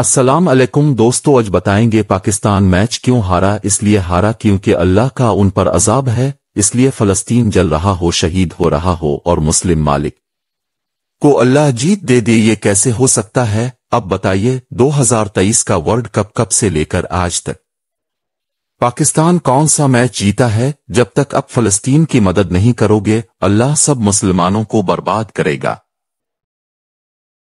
السلام علیکم دوستو آج بتائیں گے پاکستان میچ کیوں ہارا اس لیے ہارا کیونکہ اللہ کا ان پر عذاب ہے اس لیے فلسطین جل رہا ہو شہید ہو رہا ہو اور مسلم مالک کو اللہ جیت دے دے یہ کیسے ہو سکتا ہے اب بتائیے دو ہزار تیئیس کا ورلڈ کپ کب سے لے کر آج تک پاکستان کون سا میچ جیتا ہے جب تک اب فلسطین کی مدد نہیں کرو گے اللہ سب مسلمانوں کو برباد کرے گا